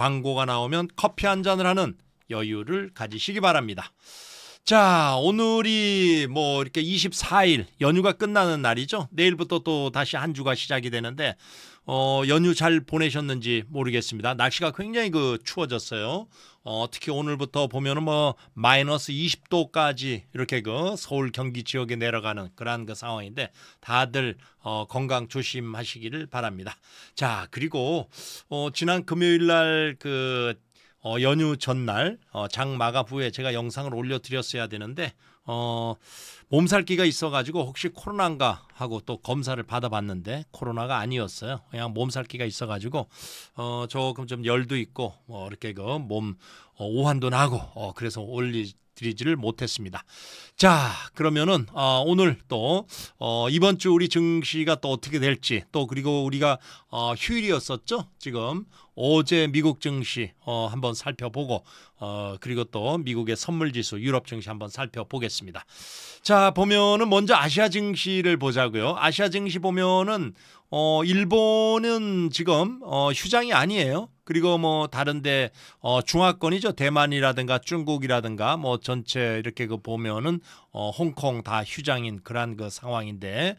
광고가 나오면 커피 한 잔을 하는 여유를 가지시기 바랍니다. 자, 오늘이 뭐 이렇게 24일 연휴가 끝나는 날이죠. 내일부터 또 다시 한 주가 시작이 되는데 어, 연휴 잘 보내셨는지 모르겠습니다. 날씨가 굉장히 그 추워졌어요. 어, 특히 오늘부터 보면은 뭐 마이너스 20도까지 이렇게 그 서울 경기 지역에 내려가는 그러한 그 상황인데 다들 어, 건강 조심하시기를 바랍니다. 자 그리고 어, 지난 금요일 날 그 어, 연휴 전날 어, 장 마감 후에 제가 영상을 올려드렸어야 되는데 어, 몸살기가 있어가지고 혹시 코로나인가 하고 또 검사를 받아봤는데 코로나가 아니었어요. 그냥 몸살기가 있어가지고 어, 조금 좀 열도 있고 뭐 이렇게 그몸 어, 오한도 나고 어, 그래서 올리 드리지를 못했습니다. 자, 그러면은 어, 오늘 또 어, 이번 주 우리 증시가 또 어떻게 될지 또 그리고 우리가 어, 휴일이었었죠. 지금 어제 미국 증시 어, 한번 살펴보고 어, 그리고 또 미국의 선물 지수, 유럽 증시 한번 살펴보겠습니다. 자, 보면은 먼저 아시아 증시를 보자고요. 아시아 증시 보면은 어, 일본은 지금 어, 휴장이 아니에요. 그리고 뭐 다른데 어 중화권이죠 대만이라든가 중국이라든가 뭐 전체 이렇게 그 보면은 어 홍콩 다 휴장인 그런 그 상황인데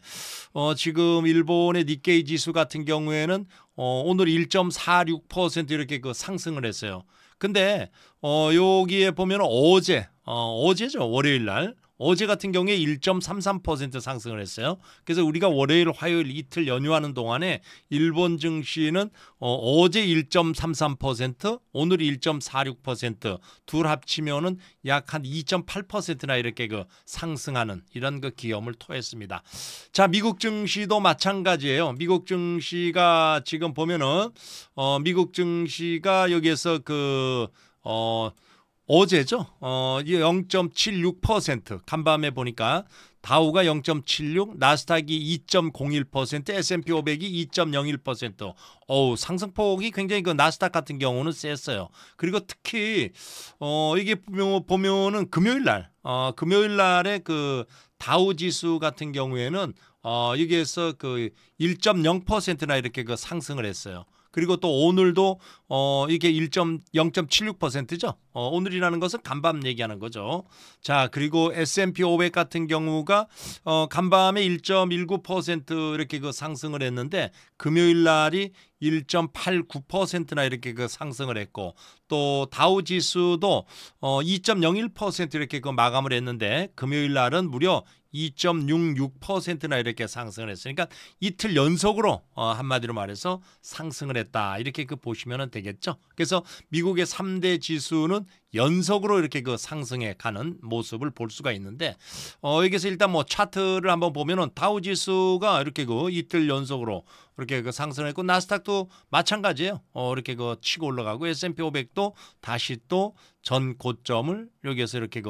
어 지금 일본의 니케이 지수 같은 경우에는 어 오늘 1.46% 이렇게 그 상승을 했어요. 근데 어 여기에 보면 어제 어 어제죠 월요일 날 어제 같은 경우에 1.33% 상승을 했어요. 그래서 우리가 월요일, 화요일 이틀 연휴하는 동안에 일본 증시는 어, 제 1.33%, 오늘 1.46%둘 합치면은 약 한 2.8%나 이렇게 그 상승하는 이런 그 기염을 토했습니다. 자, 미국 증시도 마찬가지예요. 미국 증시가 지금 보면은 어, 미국 증시가 여기에서 그 어, 어제죠. 어, 0.76% 간밤에 보니까 다우가 0.76, 나스닥이 2.01%, S&P 500이 2.01%. 어우, 상승폭이 굉장히 그 나스닥 같은 경우는 셌어요. 그리고 특히 어 이게 보면은 금요일 날, 어 금요일 날에 그 다우 지수 같은 경우에는 어 여기에서 그 1.0%나 이렇게 그 상승을 했어요. 그리고 또 오늘도 어 이게 1 0.76%죠. 어 오늘이라는 것은 간밤 얘기하는 거죠. 자, 그리고 S&P 500 같은 경우가 어 간밤에 1.19% 이렇게 그 상승을 했는데 금요일 날이 1.89%나 이렇게 그 상승을 했고 또 다우 지수도 어 2.01% 이렇게 그 마감을 했는데 금요일 날은 무려 2.66%나 이렇게 상승을 했으니까 그러니까 이틀 연속으로 어, 한마디로 말해서 상승을 했다. 이렇게 그 보시면 되겠죠. 그래서 미국의 3대 지수는 연속으로 이렇게 그 상승해 가는 모습을 볼 수가 있는데 어 여기서 일단 뭐 차트를 한번 보면은 다우 지수가 이렇게 그 이틀 연속으로 이렇게 그 상승했고 을 나스닥도 마찬가지예요. 어 이렇게 그 치고 올라가고 S&P 500도 다시 또 전 고점을 여기에서 이렇게 그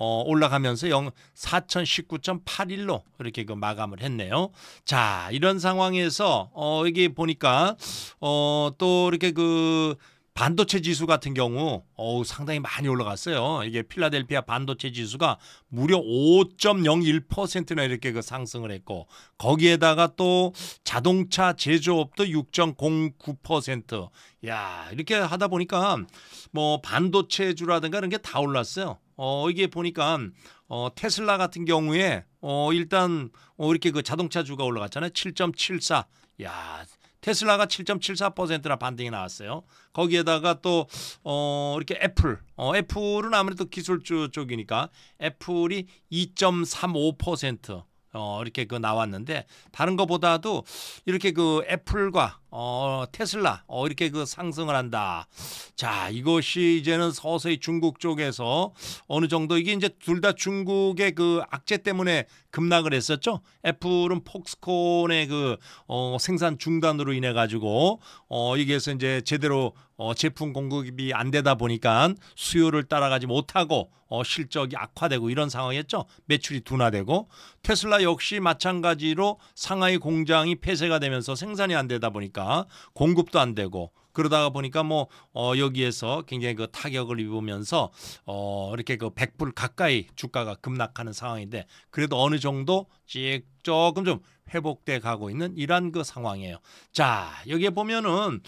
어, 올라가면서 0 4019.81로 이렇게 그 마감을 했네요. 자, 이런 상황에서 어, 여기 보니까 어, 또 이렇게 그 반도체 지수 같은 경우 어우 상당히 많이 올라갔어요. 이게 필라델피아 반도체 지수가 무려 5.01%나 이렇게 그 상승을 했고 거기에다가 또 자동차 제조업도 6.09%. 야, 이렇게 하다 보니까 뭐 반도체주라든가 이런 게 다 올랐어요. 어, 이게 보니까 어, 테슬라 같은 경우에 어, 일단 어, 이렇게 그 자동차주가 올라갔잖아요. 7.74. 야, 테슬라가 7.74%나 반등이 나왔어요. 거기에다가 또 어, 이렇게 애플, 어, 애플은 아무래도 기술주 쪽이니까 애플이 2.35% 어, 이렇게 그 나왔는데 다른 것보다도 이렇게 그 애플과 어, 테슬라 어, 이렇게 그 상승을 한다. 자 이것이 이제는 서서히 중국 쪽에서 어느 정도 이게 이제 둘 다 중국의 그 악재 때문에 급락을 했었죠. 애플은 폭스콘의 그 어, 생산 중단으로 인해 가지고 어, 이게서 이제 제대로 어, 제품 공급이 안 되다 보니까 수요를 따라가지 못하고 어, 실적이 악화되고 이런 상황이었죠. 매출이 둔화되고 테슬라 역시 마찬가지로 상하이 공장이 폐쇄가 되면서 생산이 안 되다 보니까 보니까 공급도 안 되고 그러다가 보니까 뭐 어, 여기에서 굉장히 그 타격을 입으면서 어, 이렇게 그 100불 가까이 주가가 급락하는 상황인데 그래도 어느 정도 씩 조금 좀 회복돼 가고 있는 이러한 그 상황이에요. 자, 여기에 보면은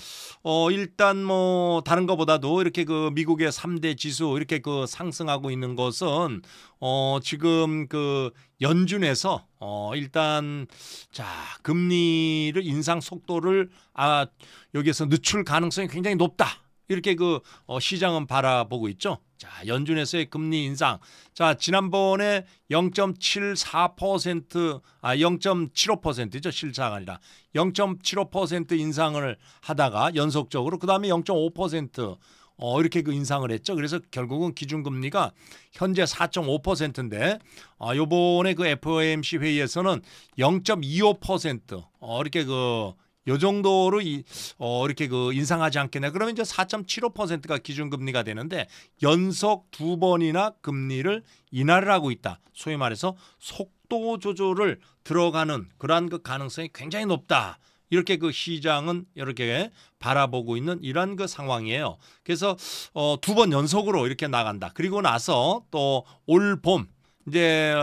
어 일단 뭐 다른 것보다도 이렇게 그 미국의 3대 지수 이렇게 그 상승하고 있는 것은 어 지금 그 연준에서 어 일단 자, 금리를 인상 속도를 아 여기에서 늦출 가능성이 굉장히 높다. 이렇게 그 어, 시장은 바라보고 있죠. 자, 연준에서의 금리 인상. 자, 지난번에 0.74%아 0.75%죠. 실차 아니라 0.75% 인상을 하다가 연속적으로 그다음에 0.5% 어, 이렇게 그 인상을 했죠. 그래서 결국은 기준금리가 현재 4.5%인데, 어, 아, 요번에 그 FOMC 회의에서는 0.25%, 어, 이렇게 그요 정도로 이, 어, 이렇게 그 인상하지 않겠나. 그러면 이제 4.75%가 기준금리가 되는데 연속 두 번이나 금리를 인하를 하고 있다. 소위 말해서 속도 조절을 들어가는 그러한 그 가능성이 굉장히 높다. 이렇게 그 시장은 이렇게 바라보고 있는 이런그 상황이에요. 그래서 어, 두 번 연속으로 이렇게 나간다. 그리고 나서 또 올봄 이제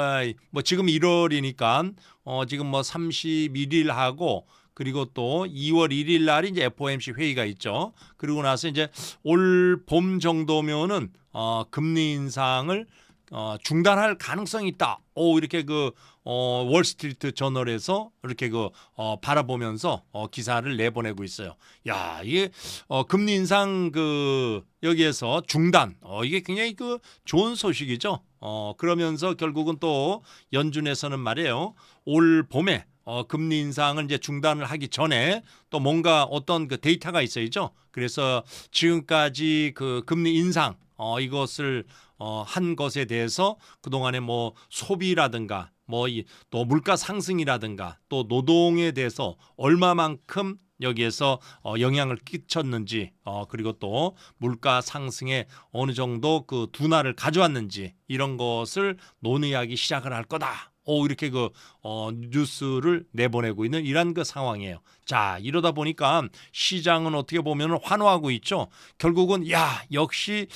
뭐 지금 1월이니까 어, 지금 뭐 31일하고 그리고 또 2월 1일 날 이제 FOMC 회의가 있죠. 그리고 나서 이제 올 봄 정도면은 어, 금리 인상을 어, 중단할 가능성이 있다. 오 이렇게 그 어, 월스트리트 저널에서 이렇게 그 어, 바라보면서 어, 기사를 내보내고 있어요. 야 이게 어, 금리 인상 그 여기에서 중단. 어, 이게 굉장히 그 좋은 소식이죠. 어, 그러면서 결국은 또 연준에서는 말이에요. 올 봄에 어, 금리 인상을 이제 중단을 하기 전에 또 뭔가 어떤 그 데이터가 있어야죠. 그래서 지금까지 그 금리 인상 어, 이것을 어, 한 것에 대해서 그동안에 뭐 소비라든가 뭐 또 물가 상승이라든가 또 노동에 대해서 얼마만큼 여기에서 어, 영향을 끼쳤는지 어, 그리고 또 물가 상승에 어느 정도 그 둔화를 가져왔는지 이런 것을 논의하기 시작을 할 거다. 오 어, 이렇게 그 어, 뉴스를 내보내고 있는 이런 그 상황이에요. 자 이러다 보니까 시장은 어떻게 보면 환호하고 있죠. 결국은 야 역시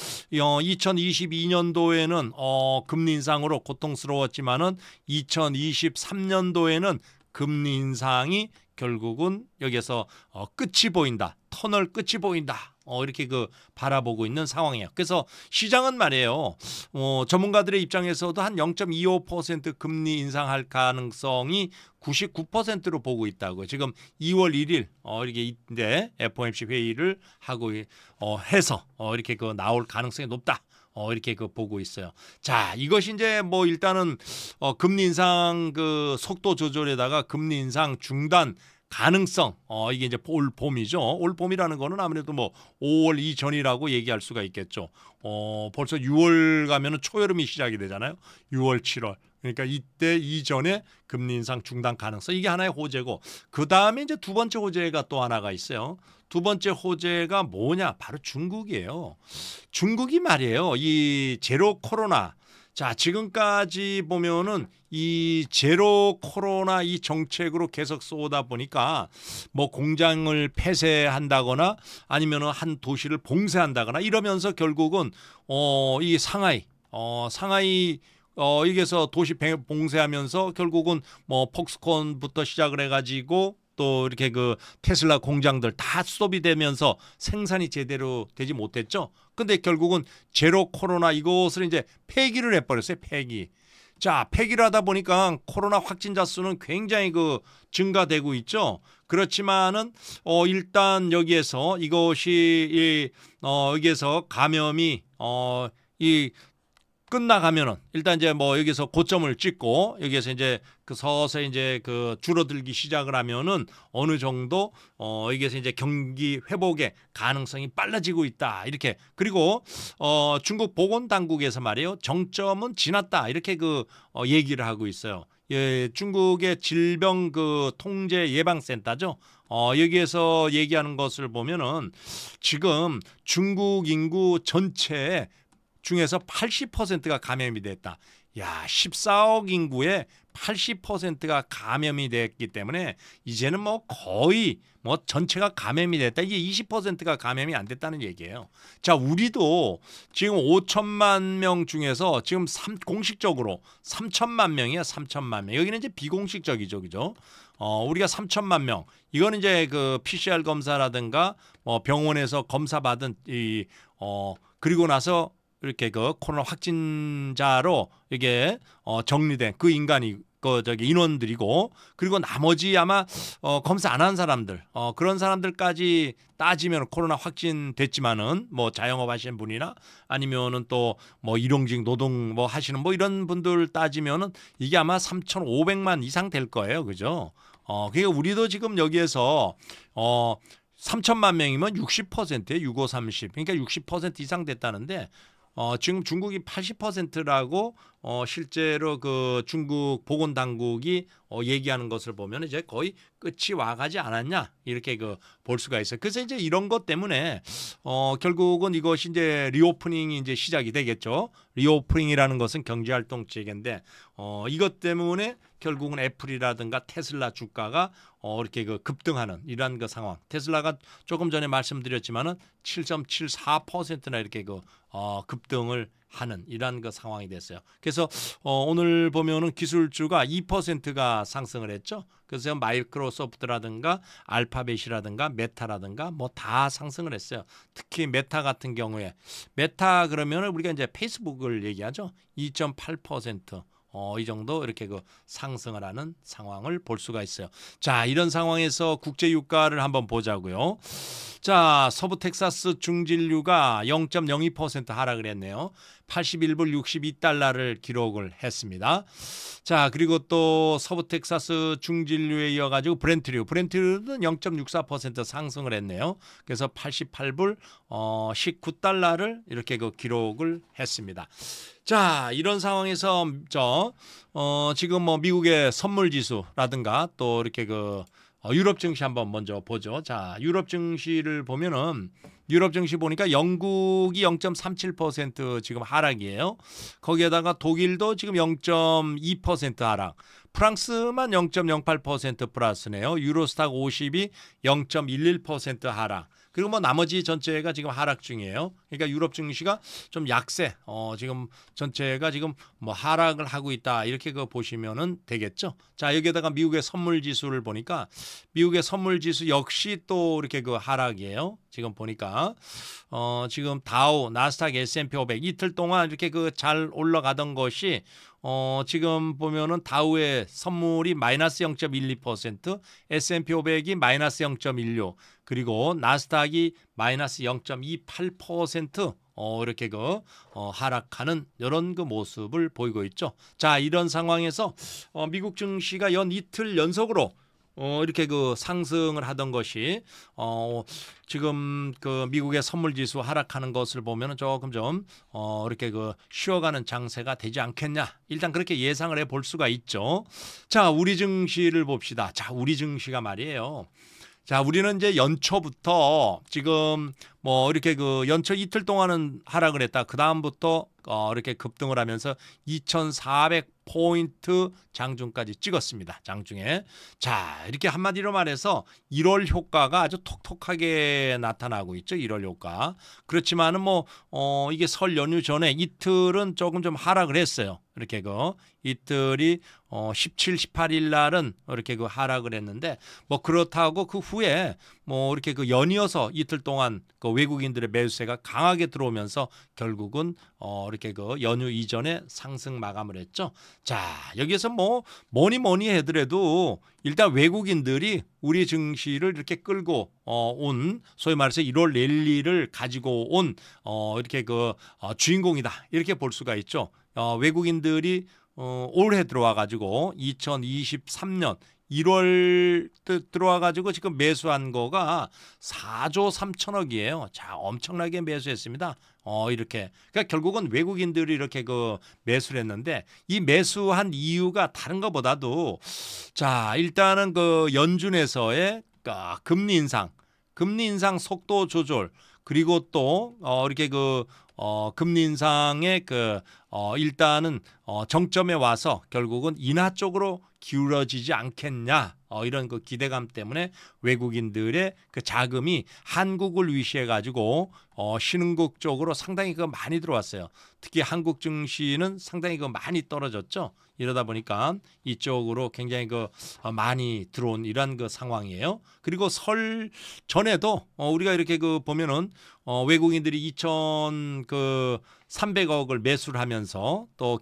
어, 2022년도에는 어, 금리 인상으로 고통스러웠지만은 2023년도에는 금리 인상이 결국은 여기서 어, 끝이 보인다. 터널 끝이 보인다. 어, 이렇게 그 바라보고 있는 상황이에요. 그래서 시장은 말이에요. 어, 전문가들의 입장에서도 한 0.25% 금리 인상할 가능성이 99%로 보고 있다고. 지금 2월 1일 어, 이렇게 이때 FOMC 회의를 하고 어, 해서 어, 이렇게 그 나올 가능성이 높다. 어, 이렇게 그 보고 있어요. 자, 이것이 이제 뭐 일단은 어, 금리 인상 그 속도 조절에다가 금리 인상 중단 가능성 어 이게 이제 올 봄이죠. 올 봄이라는 거는 아무래도 뭐 5월 이전이라고 얘기할 수가 있겠죠. 어 벌써 6월 가면은 초여름이 시작이 되잖아요. 6월 7월 그러니까 이때 이전에 금리 인상 중단 가능성 이게 하나의 호재고 그 다음에 이제 두 번째 호재가 또 하나가 있어요. 두 번째 호재가 뭐냐 바로 중국이에요. 중국이 말이에요. 이 제로 코로나 자, 지금까지 보면은 이 제로 코로나 이 정책으로 계속 쏘다 보니까 뭐 공장을 폐쇄한다거나 아니면은 한 도시를 봉쇄한다거나 이러면서 결국은 어, 이 상하이, 어, 상하이 어, 이게서 도시 봉쇄하면서 결국은 뭐 폭스콘부터 시작을 해가지고 또 이렇게 그 테슬라 공장들 다 수업이 되면서 생산이 제대로 되지 못했죠. 근데 결국은 제로 코로나 이것을 이제 폐기를 해버렸어요. 폐기. 자, 폐기를 하다 보니까 코로나 확진자 수는 굉장히 그 증가되고 있죠. 그렇지만은 어 일단 여기에서 이것이 이, 어 여기에서 감염이 어이 끝나가면은 일단 이제 뭐 여기서 고점을 찍고 여기에서 이제 그 서서히 이제 그 줄어들기 시작을 하면은 어느 정도 어 여기에서 이제 경기 회복의 가능성이 빨라지고 있다 이렇게 그리고 어 중국 보건 당국에서 말이에요 정점은 지났다 이렇게 그어 얘기를 하고 있어요. 예, 중국의 질병 그 통제 예방센터죠. 어, 여기에서 얘기하는 것을 보면은 지금 중국 인구 전체에 중에서 80%가 감염이 됐다. 야, 14억 인구의 80%가 감염이 됐기 때문에 이제는 뭐 거의 뭐 전체가 감염이 됐다. 이게 20%가 감염이 안 됐다는 얘기예요. 자, 우리도 지금 5천만 명 중에서 지금 3, 공식적으로 3천만 명이야, 3천만 명. 여기는 이제 비공식적이죠, 그죠? 어, 우리가 3천만 명. 이거는 이제 그 PCR 검사라든가 뭐 병원에서 검사 받은 이 어, 그리고 나서 이렇게 그 코로나 확진자로 이게 어 정리된 그 인간이 그 저기 인원들이고 그리고 나머지 아마 어 검사 안 한 사람들 어 그런 사람들까지 따지면 코로나 확진됐지만은 뭐 자영업 하시는 분이나 아니면은 또 뭐 일용직 노동 뭐 하시는 뭐 이런 분들 따지면은 이게 아마 3,500만 이상 될 거예요. 그죠? 어 그러니까 우리도 지금 여기에서 어 3천만 명이면 60%에 6530. 그러니까 60% 이상 됐다는데 어, 지금 중국이 80%라고 어, 실제로 그 중국 보건 당국이 어, 얘기하는 것을 보면 이제 거의 끝이 와가지 않았냐 이렇게 그 볼 수가 있어요. 그래서 이제 이런 것 때문에 어, 결국은 이것이 이제 리오프닝이 이제 시작이 되겠죠. 리오프닝이라는 것은 경제 활동 재개인데 어, 이것 때문에 결국은 애플이라든가 테슬라 주가가 어, 이렇게 그 급등하는 이런그 상황. 테슬라가 조금 전에 말씀드렸지만은 7.74%나 이렇게 그 어, 급등을 하는 이런그 상황이 됐어요. 그래서 어, 오늘 보면은 기술주가 2%가 상승을 했죠. 그래서 마이크로소프트라든가 알파벳이라든가 메타라든가 뭐 다 상승을 했어요. 특히 메타 같은 경우에 메타 그러면은 우리가 이제 페이스북을 얘기하죠. 2.8% 어, 이 정도 이렇게 그 상승을 하는 상황을 볼 수가 있어요. 자, 이런 상황에서 국제 유가를 한번 보자고요. 자, 서부 텍사스 중진류가 0.02% 하락을 했네요. 81불 62달러를 기록을 했습니다. 자 그리고 또 서부 텍사스 중진류에 이어가지고 브렌트류 브렌트류는 0.64% 상승을 했네요. 그래서 88불 어, 19달러를 이렇게 그 기록을 했습니다. 자 이런 상황에서 저 어, 지금 뭐 미국의 선물 지수라든가 또 이렇게 그 어, 유럽 증시 한번 먼저 보죠. 자 유럽 증시를 보면은 유럽 증시 보니까 영국이 0.37% 지금 하락이에요. 거기에다가 독일도 지금 0.2% 하락. 프랑스만 0.08% 플러스네요. 유로스탁 50이 0.11% 하락. 그리고 뭐 나머지 전체가 지금 하락 중이에요. 그러니까 유럽 증시가 좀 약세. 어, 지금 전체가 지금 뭐 하락을 하고 있다. 이렇게 그 보시면은 되겠죠. 자, 여기에다가 미국의 선물 지수를 보니까 미국의 선물 지수 역시 또 이렇게 그 하락이에요. 지금 보니까 어, 지금 다우, 나스닥, S&P 500 이틀 동안 이렇게 그 잘 올라가던 것이 어, 지금 보면은 다우의 선물이 마이너스 0.12%, S&P 500이 마이너스 0.16, 그리고 나스닥이 마이너스 0.28% 어, 이렇게 그 어, 하락하는 이런 그 모습을 보이고 있죠. 자 이런 상황에서 어, 미국 증시가 연 이틀 연속으로 어, 이렇게 그 상승을 하던 것이 어, 지금 그 미국의 선물 지수 하락하는 것을 보면 조금 좀 어, 이렇게 그 쉬어가는 장세가 되지 않겠냐. 일단 그렇게 예상을 해볼 수가 있죠. 자, 우리 증시를 봅시다. 자, 우리 증시가 말이에요. 자, 우리는 이제 연초부터 지금 뭐 이렇게 그 연초 이틀 동안은 하락을 했다. 그 다음부터 어 이렇게 급등을 하면서 2,400 포인트 장중까지 찍었습니다. 장중에 자 이렇게 한마디로 말해서 1월 효과가 아주 톡톡하게 나타나고 있죠. 1월 효과 그렇지만은 뭐 어 이게 설 연휴 전에 이틀은 조금 좀 하락을 했어요. 이렇게 그 이틀이 어 17, 18일 날은 이렇게 그 하락을 했는데 뭐 그렇다고 그 후에 뭐 이렇게 그 연이어서 이틀 동안 그 외국인들의 매수세가 강하게 들어오면서 결국은 어 이렇게 그 연휴 이전에 상승 마감을 했죠. 자, 여기에서 뭐 뭐니 뭐니 해더라도 일단 외국인들이 우리 증시를 이렇게 끌고 어, 온 소위 말해서 1월 랠리를 가지고 온 어, 이렇게 그 어, 주인공이다 이렇게 볼 수가 있죠. 어, 외국인들이 어, 올해 들어와 가지고 2023년 1월 들어와 가지고 지금 매수한 거가 4조 3천억이에요. 자, 엄청나게 매수했습니다. 어, 이렇게. 그러니까 결국은 외국인들이 이렇게 그 매수를 했는데 이 매수한 이유가 다른 것보다도 자, 일단은 그 연준에서의 아, 금리 인상, 금리 인상 속도 조절 그리고 또 어, 이렇게 그 어, 금리 인상의 그 어, 일단은 어, 정점에 와서 결국은 인하 쪽으로 기울어지지 않겠냐 어, 이런 그 기대감 때문에 외국인들의 그 자금이 한국을 위시해 가지고 어, 신흥국 쪽으로 상당히 그 많이 들어왔어요. 특히 한국 증시는 상당히 그 많이 떨어졌죠. 이러다 보니까 이쪽으로 굉장히 그 어, 많이 들어온 이러한 그 상황이에요. 그리고 설 전에도 어 우리가 이렇게 그 보면은 어 외국인들이 2,300억을 그 매수를 하면서 또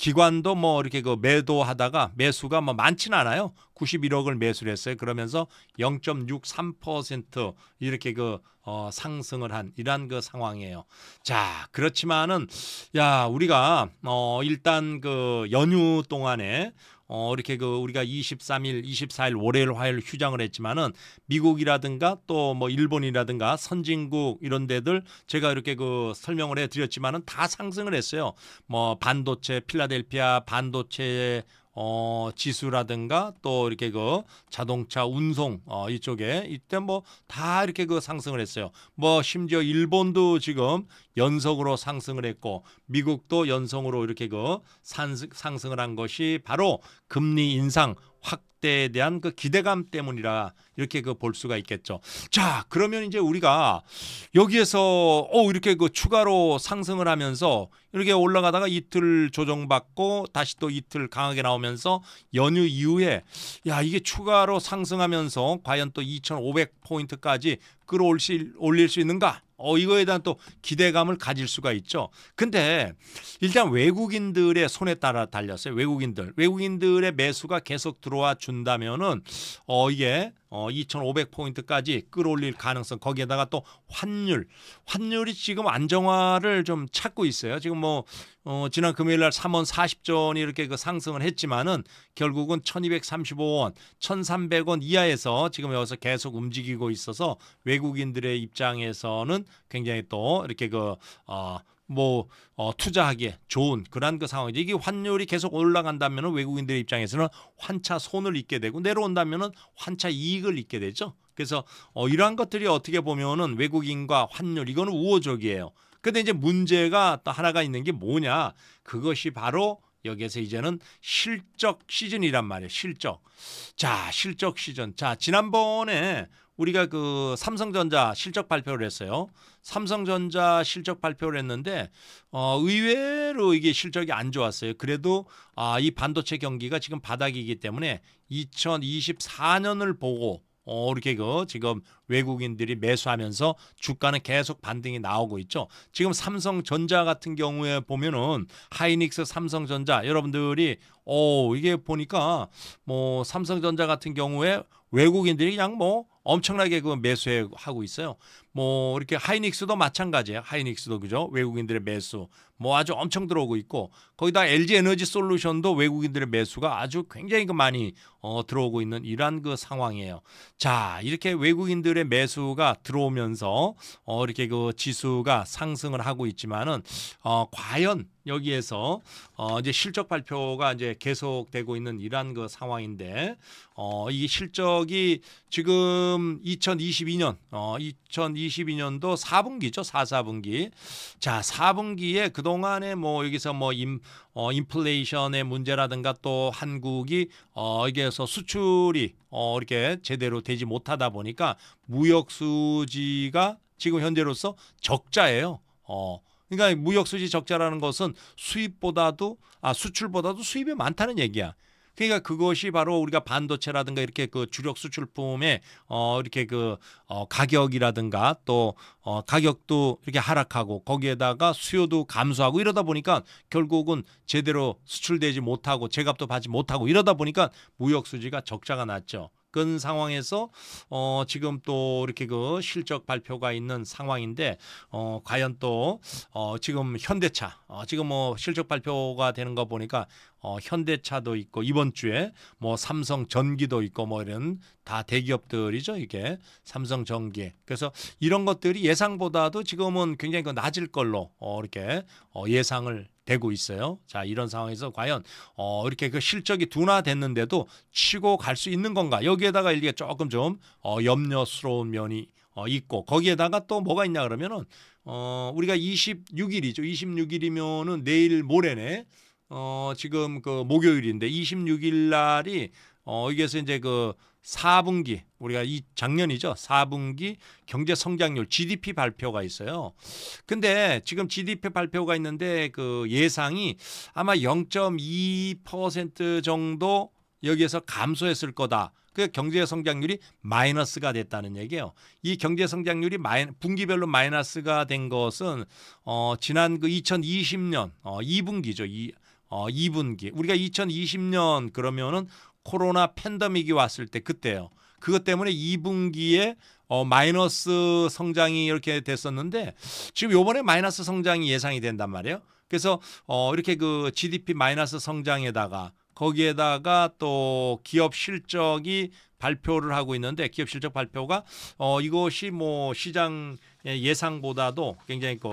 기관도 뭐 이렇게 그 매도하다가 매수가 뭐많진 않아요. 91억을 매수를 했어요. 그러면서 0.63% 이렇게 그 어, 상승을 한 이러한 그 상황이에요. 자, 그렇지만은 야, 우리가 어 일단 그 연휴 동안에 어, 이렇게 그 우리가 23일, 24일 월요일, 화요일 휴장을 했지만은 미국이라든가 또 뭐 일본이라든가 선진국 이런 데들 제가 이렇게 그 설명을 해 드렸지만은 다 상승을 했어요. 뭐 반도체, 필라델피아 반도체 어, 지수라든가 또 이렇게 그 자동차 운송 어, 이쪽에 이때 뭐 다 이렇게 그 상승을 했어요. 뭐 심지어 일본도 지금 연속으로 상승을 했고 미국도 연속으로 이렇게 그 산, 상승을 한 것이 바로 금리 인상 확 때에 대한 그 기대감 때문이라 이렇게 그 볼 수가 있겠죠. 자, 그러면 이제 우리가 여기에서 어 이렇게 그 추가로 상승을 하면서 이렇게 올라가다가 이틀 조정받고 다시 또 이틀 강하게 나오면서 연휴 이후에 야, 이게 추가로 상승하면서 과연 또 2500포인트까지 끌어올릴 수, 올릴 수 있는가? 어, 이거에 대한 또 기대감을 가질 수가 있죠. 근데 일단 외국인들의 손에 따라 달렸어요. 외국인들. 외국인들의 매수가 계속 들어와 주 준다면은 어 이게 어 2,500포인트까지 끌어올릴 가능성 거기에다가 또 환율 환율이 지금 안정화를 좀 찾고 있어요. 지금 뭐 어, 지난 금요일 날 3원 40전이 이렇게 그 상승을 했지만은 결국은 1,235원, 1,300원 이하에서 지금 여기서 계속 움직이고 있어서 외국인들의 입장에서는 굉장히 또 이렇게 그 어, 뭐 어, 투자하기에 좋은 그런 그 상황이지. 이게 환율이 계속 올라간다면 외국인들 입장에서는 환차 손을 입게 되고 내려온다면 환차 이익을 입게 되죠. 그래서 어, 이러한 것들이 어떻게 보면은 외국인과 환율 이거는 우호적이에요. 근데 이제 문제가 또 하나가 있는 게 뭐냐? 그것이 바로 여기에서 이제는 실적 시즌이란 말이에요. 실적. 자, 실적 시즌. 자, 지난번에 우리가 그 삼성전자 실적 발표를 했어요. 삼성전자 실적 발표를 했는데 어 의외로 이게 실적이 안 좋았어요. 그래도 아 이 반도체 경기가 지금 바닥이기 때문에 2024년을 보고 어, 이렇게 그 지금 외국인들이 매수하면서 주가는 계속 반등이 나오고 있죠. 지금 삼성전자 같은 경우에 보면은 하이닉스 삼성전자 여러분들이 어 이게 보니까 뭐 삼성전자 같은 경우에 외국인들이 그냥 뭐 엄청나게 그 매수하고 있어요. 뭐 이렇게 하이닉스도 마찬가지예요. 하이닉스도 그죠? 외국인들의 매수 뭐 아주 엄청 들어오고 있고 거기다 LG 에너지 솔루션도 외국인들의 매수가 아주 굉장히 그 많이 어, 들어오고 있는 이러한 그 상황이에요. 자 이렇게 외국인들의 매수가 들어오면서 어, 이렇게 그 지수가 상승을 하고 있지만은 어, 과연 여기에서 어, 이제 실적 발표가 이제 계속되고 있는 이러한 그 상황인데 어, 이 실적이 지금 2022년 어, 2022년도 4분기죠 4, 4분기 자 4분기에 그동 안 동안에뭐 여기서 뭐 인, 어, 인플레이션의 문제라든가 또 한국이 어, 여기에서 수출이 어, 이렇게 제대로 되지 못하다 보니까 무역 수지가 지금 현재로서 적자예요. 어. 그러니까 무역 수지 적자라는 것은 수입보다도 아 수출보다도 수입이 많다는 얘기야. 그러니까 그것이 바로 우리가 반도체라든가 이렇게 그 주력 수출품의 어 이렇게 그어 가격이라든가 또어 가격도 이렇게 하락하고 거기에다가 수요도 감소하고 이러다 보니까 결국은 제대로 수출되지 못하고 제값도 받지 못하고 이러다 보니까 무역 수지가 적자가 났죠. 그런 상황에서 어 지금 또 이렇게 그 실적 발표가 있는 상황인데 어 과연 또어 지금 현대차 어 지금 뭐 실적 발표가 되는 거 보니까 어, 현대차도 있고 이번 주에 뭐 삼성 전기도 있고 뭐 이런 다 대기업들이죠 이게 삼성 전기 그래서 이런 것들이 예상보다도 지금은 굉장히 그 낮을 걸로 어, 이렇게 어, 예상을 되고 있어요. 자 이런 상황에서 과연 어, 이렇게 그 실적이 둔화됐는데도 치고 갈 수 있는 건가 여기에다가 이게 조금 좀 어, 염려스러운 면이 어, 있고 거기에다가 또 뭐가 있냐 그러면은 어, 우리가 26일이죠. 26일이면은 내일 모레네. 어, 지금 그 목요일인데 26일 날이 어, 여기에서 이제 그 4분기 우리가 이 작년이죠. 4분기 경제 성장률 GDP 발표가 있어요. 근데 지금 GDP 발표가 있는데 그 예상이 아마 0.2% 정도 여기에서 감소했을 거다. 그 경제 성장률이 마이너스가 됐다는 얘기예요. 이 경제 성장률이 마이, 분기별로 마이너스가 된 것은 어 지난 그 2020년 어 2분기죠. 이 어, 2분기 우리가 2020년 그러면은 코로나 팬데믹이 왔을 때 그때요. 그것 때문에 2분기에 어, 마이너스 성장이 이렇게 됐었는데 지금 요번에 마이너스 성장이 예상이 된단 말이에요. 그래서 어, 이렇게 그 GDP 마이너스 성장에다가 거기에다가 또 기업 실적이 발표를 하고 있는데 기업 실적 발표가 어, 이것이 뭐 시장 예상보다도 굉장히 그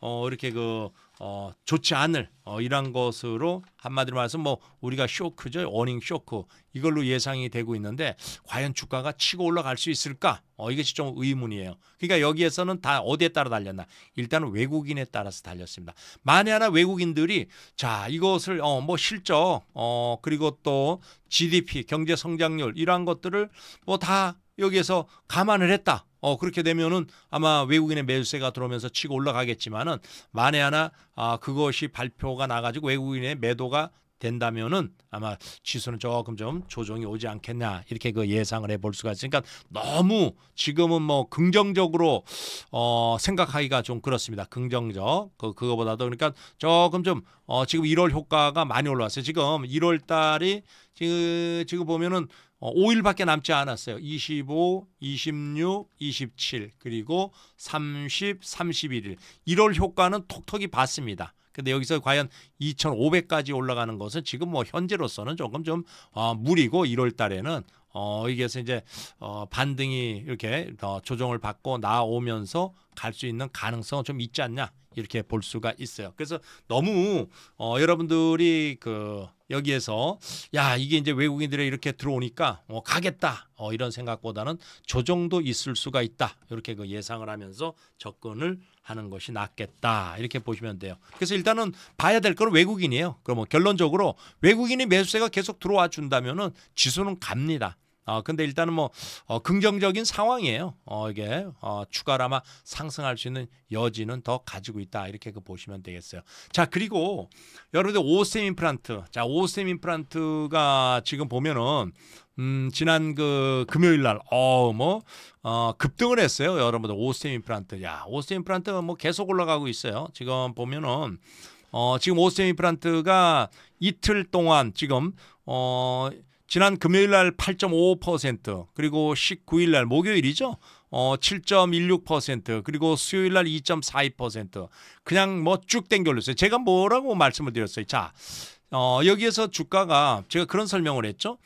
어, 이렇게 그 어, 좋지 않을 어, 이런 것으로 한마디로 말해서 뭐 우리가 쇼크죠 어닝 쇼크 이걸로 예상이 되고 있는데 과연 주가가 치고 올라갈 수 있을까 어, 이것이 좀 의문이에요 그러니까 여기에서는 다 어디에 따라 달렸나 일단은 외국인에 따라서 달렸습니다 만에 하나 외국인들이 자 이것을 어, 뭐 실적 어, 그리고 또 GDP 경제 성장률 이러한 것들을 뭐다 여기에서 감안을 했다. 어 그렇게 되면은 아마 외국인의 매수세가 들어오면서 치고 올라가겠지만은 만에 하나 아 그것이 발표가 나가지고 외국인의 매도가 된다면은 아마 지수는 조금 좀 조정이 오지 않겠냐 이렇게 그 예상을 해볼 수가 있으니까 너무 지금은 뭐 긍정적으로 어 생각하기가 좀 그렇습니다. 긍정적 그 그거보다도 그러니까 조금 좀어 지금 1월 효과가 많이 올라왔어요. 지금 1월 달이 지금 지금 보면은 어, 5일밖에 남지 않았어요. 25, 26, 27 그리고 30, 31일 1월 효과는 톡톡이 봤습니다. 근데 여기서 과연 2,500까지 올라가는 것은 지금 뭐 현재로서는 조금 좀 어, 무리고 1월 달에는 어, 여기에서 이제 어, 반등이 이렇게 어, 조정을 받고 나오면서 갈 수 있는 가능성은 좀 있지 않냐 이렇게 볼 수가 있어요. 그래서 너무 어, 여러분들이 그 여기에서 야 이게 이제 외국인들이 이렇게 들어오니까 어, 가겠다 어, 이런 생각보다는 저정도 있을 수가 있다 이렇게 그 예상을 하면서 접근을 하는 것이 낫겠다 이렇게 보시면 돼요. 그래서 일단은 봐야 될 건 외국인이에요. 그러면 결론적으로 외국인이 매수세가 계속 들어와 준다면은 지수는 갑니다. 어, 근데 일단은 뭐 어, 긍정적인 상황이에요. 어, 이게 어, 추가로 아마 상승할 수 있는 여지는 더 가지고 있다. 이렇게 그 보시면 되겠어요. 자 그리고 여러분들 오스템 임플란트. 자 오스템 임플란트가 지금 보면은 음, 지난 그 금요일 날, 어, 뭐, 어, 급등을 했어요. 여러분들, 오스템 임플란트. 야, 오스템 임플란트가 뭐 계속 올라가고 있어요. 지금 보면은, 어, 지금 오스템 임플란트가 이틀 동안 지금, 어, 지난 금요일 날 8 5 그리고 19일 날 목요일이죠. 어7.16% 그리고 수요일 날 2.42% 그냥 뭐쭉 땡겨 올렸어요. 제가 뭐라고 말씀을 드렸어요. 자, 어 여기에서 주가가 제가 그런 설명을 했죠.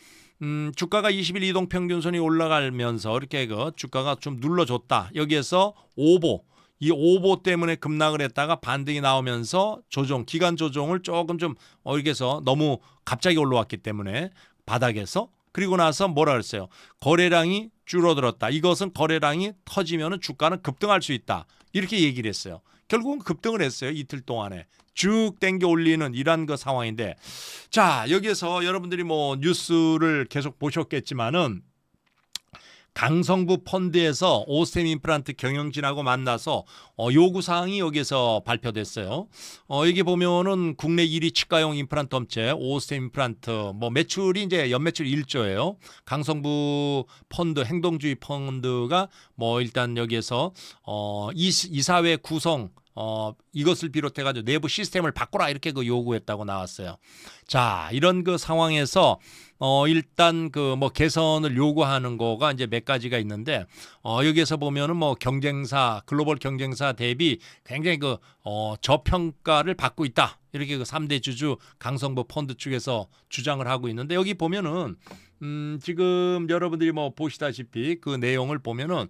음, 주가가 20일 이동 평균선이 올라가면서 이렇게 그 주가가 좀 눌러줬다. 여기에서 오보 이 오보 때문에 급락을 했다가 반등이 나오면서 조정 기간 조정을 조금 좀어 이렇게 해서 너무 갑자기 올라왔기 때문에 바닥에서 그리고 나서 뭐라 그랬어요? 거래량이 줄어들었다. 이것은 거래량이 터지면 주가는 급등할 수 있다. 이렇게 얘기를 했어요. 결국은 급등을 했어요. 이틀 동안에. 쭉 땡겨 올리는 이런그 상황인데 자 여기에서 여러분들이 뭐 뉴스를 계속 보셨겠지만은 강성부 펀드에서 오스템 임플란트 경영진하고 만나서 어, 요구 사항이 여기서 발표됐어요. 어, 여기 보면은 국내 1위 치과용 임플란트 업체 오스템 임플란트 뭐 매출이 이제 연매출 1조예요. 강성부 펀드 행동주의 펀드가 뭐 일단 여기에서 어, 이사회 구성 어, 이것을 비롯해가지고 내부 시스템을 바꾸라 이렇게 그 요구했다고 나왔어요. 자, 이런 그 상황에서 어 일단 그 뭐 개선을 요구하는 거가 이제 몇 가지가 있는데 어 여기에서 보면은 뭐 경쟁사 글로벌 경쟁사 대비 굉장히 그 어 저평가를 받고 있다. 이렇게 그 3대 주주 강성보 펀드 측에서 주장을 하고 있는데 여기 보면은 음, 지금 여러분들이 뭐 보시다시피 그 내용을 보면은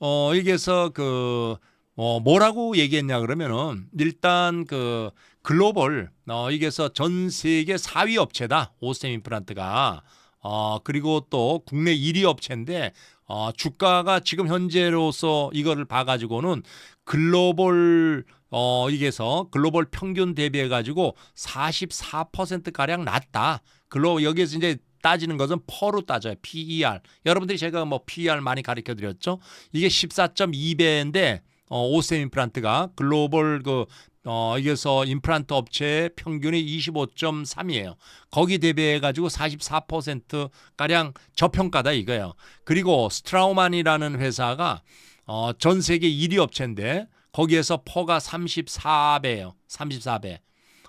어 여기에서 그 어, 뭐라고 얘기했냐 그러면은 일단 그 글로벌 어, 이게서 전 세계 4위 업체다 오스템 임플란트가 어, 그리고 또 국내 1위 업체인데 어, 주가가 지금 현재로서 이거를 봐가지고는 글로벌 어, 이게서 글로벌 평균 대비해 가지고 44% 가량 낮다. 글로 여기에서 이제 따지는 것은 퍼로 따져요. PER. 여러분들이 제가 뭐 PER 많이 가르쳐 드렸죠. 이게 14.2배인데 어, 오셈 임플란트가 글로벌 그 어, 여기서 임플란트 업체 평균이 25.3이에요. 거기 대비해 가지고 44% 가량 저평가다 이거예요. 그리고 스트라우만이라는 회사가 어, 전 세계 1위 업체인데 거기에서 퍼가 34배예요. 34배.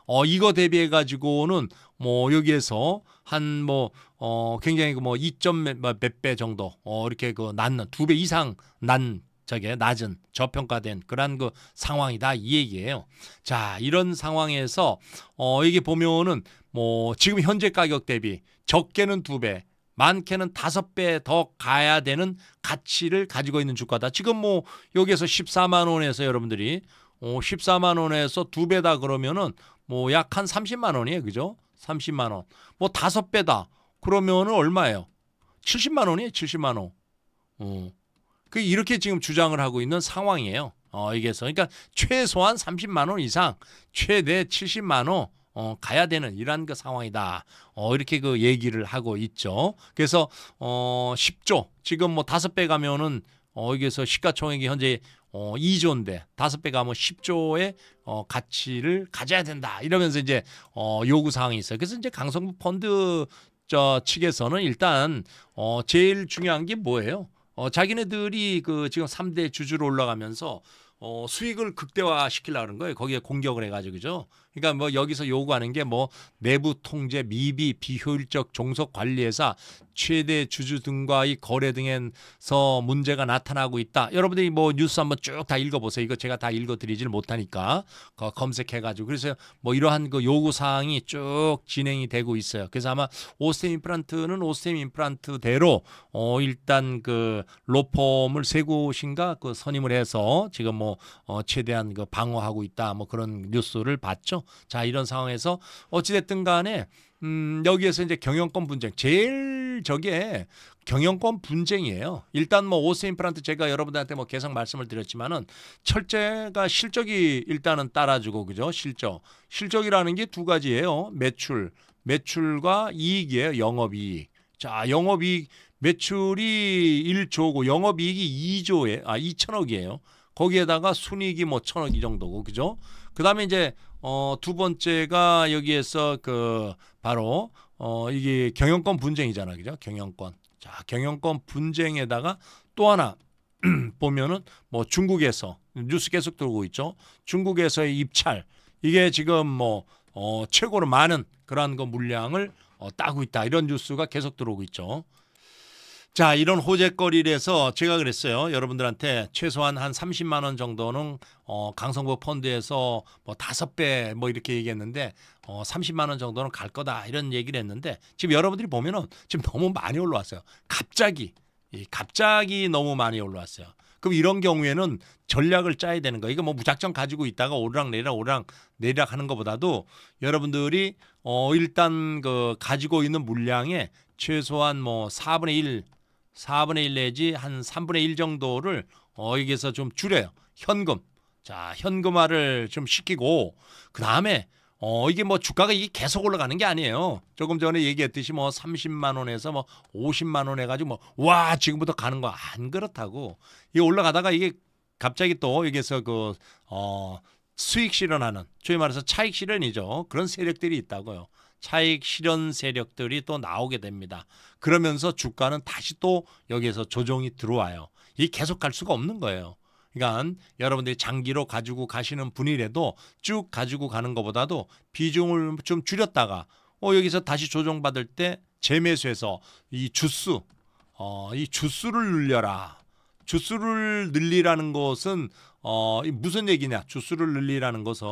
어, 이거 대비해 가지고는 뭐 여기에서 한 뭐 어, 굉장히 그 뭐 2점 몇 배 정도 어, 이렇게 그난2배 이상 난 저게 낮은 저평가된 그런 그 상황이다 이 얘기예요. 자 이런 상황에서 어 이게 보면은 뭐 지금 현재 가격 대비 적게는 두 배, 많게는 다섯 배 더 가야 되는 가치를 가지고 있는 주가다. 지금 뭐 여기에서 14만 원에서 여러분들이 어 14만 원에서 두 배다 그러면은 뭐 약 한 30만 원이에요, 그죠? 30만 원. 뭐 다섯 배다 그러면은 얼마예요? 70만 원이에요, 70만 원. 어. 그 이렇게 지금 주장을 하고 있는 상황이에요. 어, 이게서 그러니까 최소한 30만 원 이상, 최대 70만 원 어, 가야 되는 이러한 그 상황이다. 어, 이렇게 그 얘기를 하고 있죠. 그래서 어, 10조 지금 뭐5배 가면은 어, 이게서 시가총액이 현재 어, 2조인데 5배 가면 뭐 10조의 어, 가치를 가져야 된다. 이러면서 이제 어, 요구 사항이 있어요. 그래서 이제 강성부 펀드 저 측에서는 일단 어, 제일 중요한 게 뭐예요? 어, 자기네들이 그 지금 3대 주주로 올라가면서 어, 수익을 극대화시키려고 하는 거예요. 거기에 공격을 해가지고 그죠. 그러니까 뭐 여기서 요구하는 게 뭐 내부 통제, 미비, 비효율적 종속 관리회사, 최대 주주 등과의 거래 등에서 문제가 나타나고 있다. 여러분들이 뭐 뉴스 한번 쭉 다 읽어보세요. 이거 제가 다 읽어드리질 못하니까 검색해가지고 그래서 뭐 이러한 그 요구 사항이 쭉 진행이 되고 있어요. 그래서 아마 오스템 임플란트는 오스템 임플란트대로 어 일단 그 로펌을 세 곳인가 그 선임을 해서 지금 뭐어 최대한 그 방어하고 있다. 뭐 그런 뉴스를 봤죠. 자, 이런 상황에서 어찌됐든 간에 음, 여기에서 이제 경영권 분쟁 제일 저게 경영권 분쟁이에요. 일단 뭐 오스인프란트 제가 여러분들한테 뭐 계속 말씀을 드렸지만은 철제가 실적이 일단은 따라주고 그죠 실적 실적이라는 게 두 가지예요. 매출 매출과 이익이에요. 영업이익. 자 영업이익 매출이 1조고 영업이익이 2조에 아 2천억이에요. 거기에다가 순이익이 뭐 천억 이 정도고 그죠? 그다음에 이제 어, 두 번째가 여기에서 그 바로 어, 이게 경영권 분쟁이잖아. 그죠? 경영권. 자, 경영권 분쟁에다가 또 하나 보면은 뭐 중국에서 뉴스 계속 들고 있죠. 중국에서의 입찰. 이게 지금 뭐 어, 최고로 많은 그러한 거 물량을 어, 따고 있다. 이런 뉴스가 계속 들어오고 있죠. 자, 이런 호재거리를해서 제가 그랬어요. 여러분들한테 최소한 한 30만 원 정도는 어, 강성국 펀드에서 뭐 다섯 배 뭐 이렇게 얘기했는데 어, 30만 원 정도는 갈 거다 이런 얘기를 했는데 지금 여러분들이 보면은 지금 너무 많이 올라왔어요. 갑자기 갑자기 너무 많이 올라왔어요. 그럼 이런 경우에는 전략을 짜야 되는 거예요. 이거 뭐 무작정 가지고 있다가 오르락 내리락 오르락 내리락 하는 것보다도 여러분들이 어 일단 그 가지고 있는 물량에 최소한 뭐 4분의 1 4분의 1 내지 한 3분의 1 정도를 어익에서 좀 줄여요. 현금. 자, 현금화를 좀 시키고 그 다음에 어 이게 뭐 주가가 이게 계속 올라가는 게 아니에요. 조금 전에 얘기했듯이 뭐 30만 원에서 뭐 50만 원해 가지고 뭐 와 지금부터 가는 거 안 그렇다고 이게 올라가다가 이게 갑자기 또 여기서 그 어 수익 실현하는 소위 말해서 차익 실현이죠. 그런 세력들이 있다고요. 차익 실현 세력들이 또 나오게 됩니다. 그러면서 주가는 다시 또 여기에서 조정이 들어와요. 이 계속 갈 수가 없는 거예요. 그러니까 여러분들이 장기로 가지고 가시는 분이라도 쭉 가지고 가는 것보다도 비중을 좀 줄였다가 어 여기서 다시 조정받을 때 재매수해서 이 주수 어이 주수를 늘려라. 주수를 늘리라는 것은 어, 무슨 얘기냐? 주수를 늘리라는 것은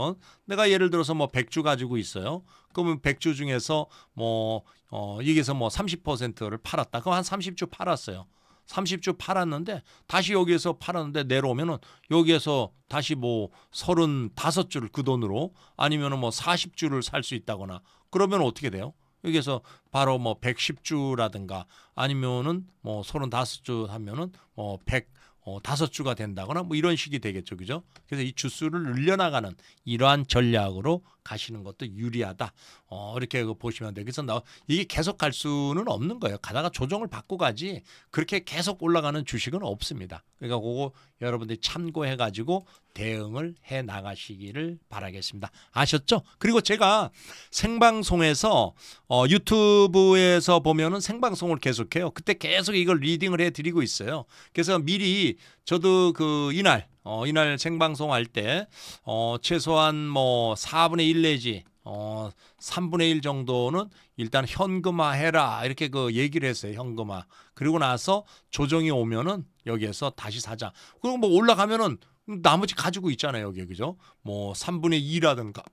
내가 예를 들어서 뭐백주 가지고 있어요. 그러면 백주 중에서 뭐 어, 여기서 뭐 30%를 팔았다. 그럼 한 30주 팔았어요. 30주 팔았는데 다시 여기에서 팔았는데 내려오면은 여기에서 다시 뭐 35주를 그 돈으로 아니면은 뭐 40주를 살 수 있다거나 그러면 어떻게 돼요? 여기에서 바로 뭐 110주라든가 아니면은 뭐 35주 하면은 뭐 100, 어, 다섯 주가 된다거나 뭐 이런 식이 되겠죠, 그죠? 그래서 이 주수를 늘려나가는 이러한 전략으로 가시는 것도 유리하다. 어, 이렇게 그 보시면 돼요. 그래서 나 이게 계속 갈 수는 없는 거예요. 가다가 조정을 받고 가지 그렇게 계속 올라가는 주식은 없습니다. 그러니까 그거 여러분들이 참고해가지고 대응을 해 나가시기를 바라겠습니다. 아셨죠? 그리고 제가 생방송에서 어, 유튜브에서 보면은 생방송을 계속해요. 그때 계속 이걸 리딩을 해드리고 있어요. 그래서 미리 저도 그 이날 어, 이날 생방송 할때 어, 최소한 뭐 4분의 1 내지 어, 3분의 1 정도는 일단 현금화 해라 이렇게 그 얘기를 했어요 현금화 그리고 나서 조정이 오면은 여기에서 다시 사자 그리고 뭐 올라가면은 나머지 가지고 있잖아요, 여기 그죠? 뭐 3분의 2라든가